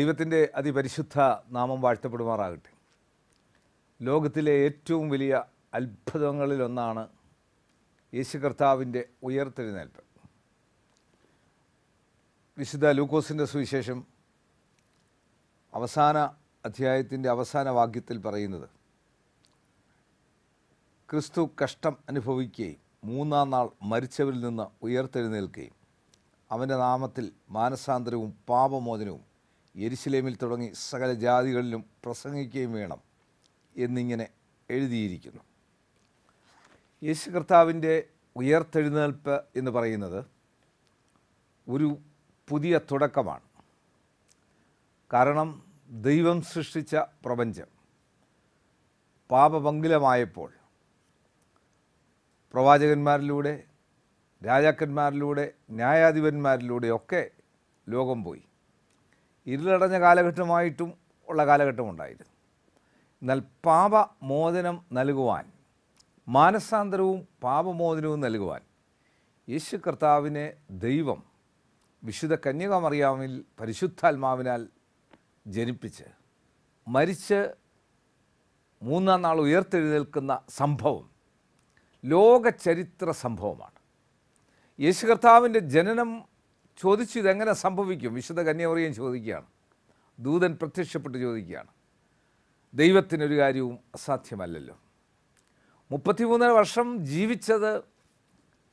ദൈവത്തിൻ്റെ അതിപരിശുദ്ധ നാമം വാഴ്ത്തപ്പെടുമാറാകട്ടെ ലോകത്തിലെ ഏറ്റവും വലിയ അത്ഭുതങ്ങളിലൊന്നാണ് യേശു കർത്താവിൻ്റെ ഉയർത്തെഴുന്നേൽപ്പ് വിശുദ്ധ ലൂക്കോസിൻ്റെ സുവിശേഷം അവസാന അധ്യായത്തിൻ്റെ അവസാന വാക്യത്തിൽ പറയുന്നത് ക്രിസ്തു കഷ്ടം അനുഭവിക്കുകയും മൂന്നാം നാൾ മരിച്ചവരിൽ നിന്ന് ഉയർത്തെഴുന്നേൽക്കുകയും അവൻ്റെ നാമത്തിൽ മാനസാന്തരവും പാപമോചനവും യരിശിലേമിൽ തുടങ്ങി സകല ജാതികളിലും പ്രസംഗിക്കുകയും വേണം എന്നിങ്ങനെ എഴുതിയിരിക്കുന്നു യേശു കർത്താവിൻ്റെ ഉയർത്തെഴുന്നേൽപ്പ് എന്ന് പറയുന്നത് ഒരു പുതിയ തുടക്കമാണ് കാരണം ദൈവം സൃഷ്ടിച്ച പ്രപഞ്ചം പാപമംഗുലമായപ്പോൾ പ്രവാചകന്മാരിലൂടെ രാജാക്കന്മാരിലൂടെ ന്യായാധിപന്മാരിലൂടെയൊക്കെ ലോകം പോയി ഇരുളടഞ്ഞ കാലഘട്ടമായിട്ടും ഉള്ള കാലഘട്ടമുണ്ടായിരുന്നു എന്നാൽ പാപമോചനം നൽകുവാൻ മാനസാന്തരവും പാപമോചനവും നൽകുവാൻ യേശു കർത്താവിനെ ദൈവം വിശുദ്ധ കന്യകമറിയാമിൽ പരിശുദ്ധാത്മാവിനാൽ ജനിപ്പിച്ച് മരിച്ച് മൂന്നാം നാൾ ഉയർത്തെഴുന്നേൽക്കുന്ന സംഭവം ലോക ചരിത്ര സംഭവമാണ് യേശു കർത്താവിൻ്റെ ജനനം ചോദിച്ചു ഇതെങ്ങനെ സംഭവിക്കും വിശുദ്ധ കന്യാവറിയും ചോദിക്കുകയാണ് ദൂതൻ പ്രത്യക്ഷപ്പെട്ട് ചോദിക്കുകയാണ് ദൈവത്തിനൊരു കാര്യവും അസാധ്യമല്ലല്ലോ മുപ്പത്തിമൂന്നര വർഷം ജീവിച്ചത്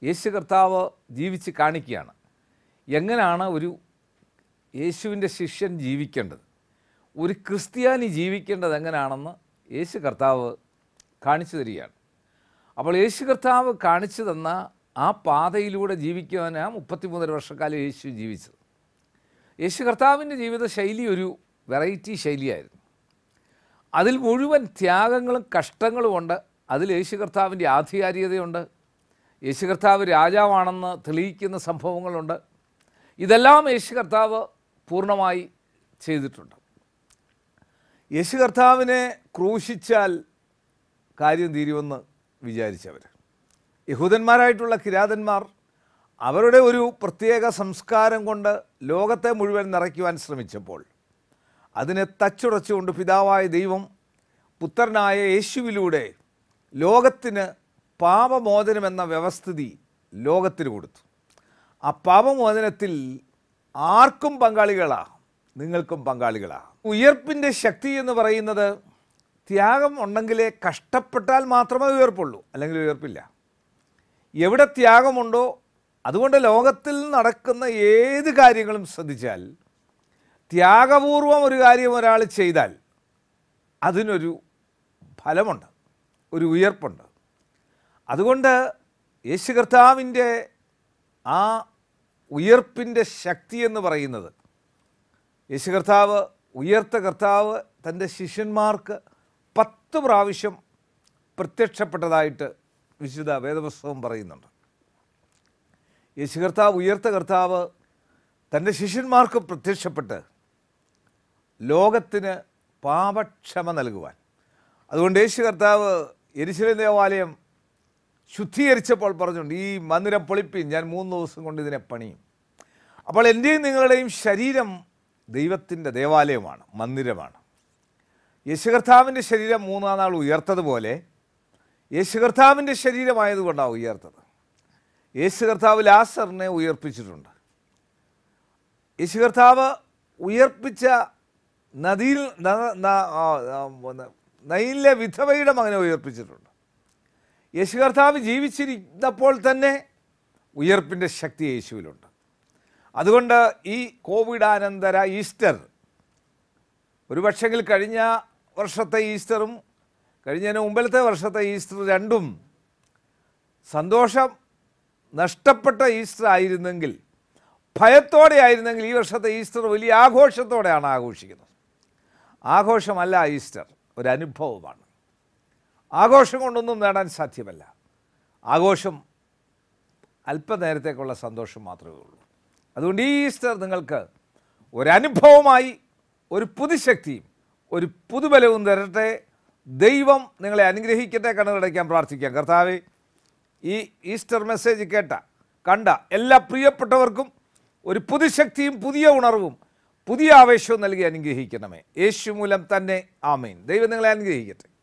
യേശു കർത്താവ് ജീവിച്ച് കാണിക്കുകയാണ് എങ്ങനെയാണ് ഒരു യേശുവിൻ്റെ ശിഷ്യൻ ജീവിക്കേണ്ടത് ഒരു ക്രിസ്ത്യാനി ജീവിക്കേണ്ടത് എങ്ങനെയാണെന്ന് യേശു കർത്താവ് കാണിച്ചു തരികയാണ് അപ്പോൾ യേശു കർത്താവ് കാണിച്ചു തന്ന ആ പാതയിലൂടെ ജീവിക്കുവാനാണ് മൂന്നര വർഷക്കാലം യേശു ജീവിച്ചത് യേശു കർത്താവിൻ്റെ ജീവിത ശൈലി ഒരു വെറൈറ്റി ശൈലിയായിരുന്നു അതിൽ മുഴുവൻ ത്യാഗങ്ങളും കഷ്ടങ്ങളുമുണ്ട് അതിൽ യേശു കർത്താവിൻ്റെ ആധികാരികതയുണ്ട് യേശു കർത്താവ് രാജാവാണെന്ന് തെളിയിക്കുന്ന സംഭവങ്ങളുണ്ട് ഇതെല്ലാം യേശു കർത്താവ് പൂർണ്ണമായി ചെയ്തിട്ടുണ്ട് യേശു കർത്താവിനെ ക്രൂശിച്ചാൽ കാര്യം തീരുമെന്ന് വിചാരിച്ചവർ യഹൂദന്മാരായിട്ടുള്ള കിരാതന്മാർ അവരുടെ ഒരു പ്രത്യേക സംസ്കാരം കൊണ്ട് ലോകത്തെ മുഴുവൻ നിറയ്ക്കുവാൻ ശ്രമിച്ചപ്പോൾ അതിനെ തച്ചുടച്ചുകൊണ്ട് പിതാവായ ദൈവം പുത്രനായ യേശുവിലൂടെ ലോകത്തിന് പാപമോചനമെന്ന വ്യവസ്ഥിതി ലോകത്തിന് കൊടുത്തു ആ പാപമോചനത്തിൽ ആർക്കും പങ്കാളികളാണ് നിങ്ങൾക്കും പങ്കാളികളാണ് ഉയർപ്പിൻ്റെ ശക്തി എന്ന് പറയുന്നത് ത്യാഗം ഉണ്ടെങ്കിലേ കഷ്ടപ്പെട്ടാൽ മാത്രമേ ഉയർപ്പുള്ളൂ അല്ലെങ്കിൽ ഉയർപ്പില്ല എവിടെ ത്യാഗമുണ്ടോ അതുകൊണ്ട് ലോകത്തിൽ നടക്കുന്ന ഏത് കാര്യങ്ങളും ശ്രദ്ധിച്ചാൽ ത്യാഗപൂർവം ഒരു കാര്യം ഒരാൾ ചെയ്താൽ അതിനൊരു ഫലമുണ്ട് ഒരു ഉയർപ്പുണ്ട് അതുകൊണ്ട് യേശു കർത്താവിൻ്റെ ആ ഉയർപ്പിൻ്റെ ശക്തി എന്ന് പറയുന്നത് യേശു കർത്താവ് ഉയർത്ത കർത്താവ് തൻ്റെ ശിഷ്യന്മാർക്ക് പത്ത് പ്രാവശ്യം പ്രത്യക്ഷപ്പെട്ടതായിട്ട് വിശുദ്ധ വേദപുസ്തകം പറയുന്നുണ്ട് യേശു കർത്താവ് ഉയർത്ത കർത്താവ് തൻ്റെ ശിഷ്യന്മാർക്ക് പ്രത്യക്ഷപ്പെട്ട് ലോകത്തിന് പാപക്ഷമ നൽകുവാൻ അതുകൊണ്ട് യേശു കർത്താവ് എരിശിലം ദേവാലയം ശുദ്ധീകരിച്ചപ്പോൾ പറഞ്ഞുകൊണ്ട് ഈ മന്ദിരം പൊളിപ്പിൻ ഞാൻ മൂന്ന് ദിവസം കൊണ്ട് ഇതിനെ പണിയും അപ്പോൾ എൻ്റെയും നിങ്ങളുടെയും ശരീരം ദൈവത്തിൻ്റെ ദേവാലയമാണ് മന്ദിരമാണ് യേശു കർത്താവിൻ്റെ ശരീരം മൂന്നാം നാൾ ഉയർത്തതുപോലെ യേശു കർത്താവിൻ്റെ ശരീരമായതുകൊണ്ടാണ് ഉയർത്തത് യേശു കർത്താവ് ലാസറിനെ ഉയർപ്പിച്ചിട്ടുണ്ട് യേശു കർത്താവ് ഉയർപ്പിച്ച നദിയിൽ നയിലെ വിധവയുടെ മകനെ ഉയർപ്പിച്ചിട്ടുണ്ട് യേശു കർത്താവ് ജീവിച്ചിരുന്നപ്പോൾ തന്നെ ഉയർപ്പിൻ്റെ ശക്തി യേശുവിലുണ്ട് അതുകൊണ്ട് ഈ കോവിഡാനന്തര ഈസ്റ്റർ ഒരു പക്ഷെങ്കിൽ കഴിഞ്ഞ വർഷത്തെ ഈസ്റ്ററും കഴിഞ്ഞ മുമ്പിലത്തെ വർഷത്തെ ഈസ്റ്റർ രണ്ടും സന്തോഷം നഷ്ടപ്പെട്ട ഈസ്റ്റർ ആയിരുന്നെങ്കിൽ ഭയത്തോടെ ആയിരുന്നെങ്കിൽ ഈ വർഷത്തെ ഈസ്റ്റർ വലിയ ആഘോഷത്തോടെയാണ് ആഘോഷിക്കുന്നത് ആഘോഷമല്ല ഈസ്റ്റർ ഒരനുഭവമാണ് ആഘോഷം കൊണ്ടൊന്നും നേടാൻ സാധ്യമല്ല ആഘോഷം അല്പനേരത്തേക്കുള്ള സന്തോഷം മാത്രമേ ഉള്ളൂ അതുകൊണ്ട് ഈ ഈസ്റ്റർ നിങ്ങൾക്ക് ഒരനുഭവമായി ഒരു പുതുശക്തിയും ഒരു പുതുബലവും തരട്ടെ ദൈവം നിങ്ങളെ അനുഗ്രഹിക്കട്ടെ കണ്ണുകളടയ്ക്കാൻ പ്രാർത്ഥിക്കാം കർത്താവ് ഈ ഈസ്റ്റർ മെസ്സേജ് കേട്ട കണ്ട എല്ലാ പ്രിയപ്പെട്ടവർക്കും ഒരു പുതുശക്തിയും പുതിയ ഉണർവും പുതിയ ആവേശവും നൽകി അനുഗ്രഹിക്കണമേ യേശു മൂലം തന്നെ ആമേൻ ദൈവം നിങ്ങളെ അനുഗ്രഹിക്കട്ടെ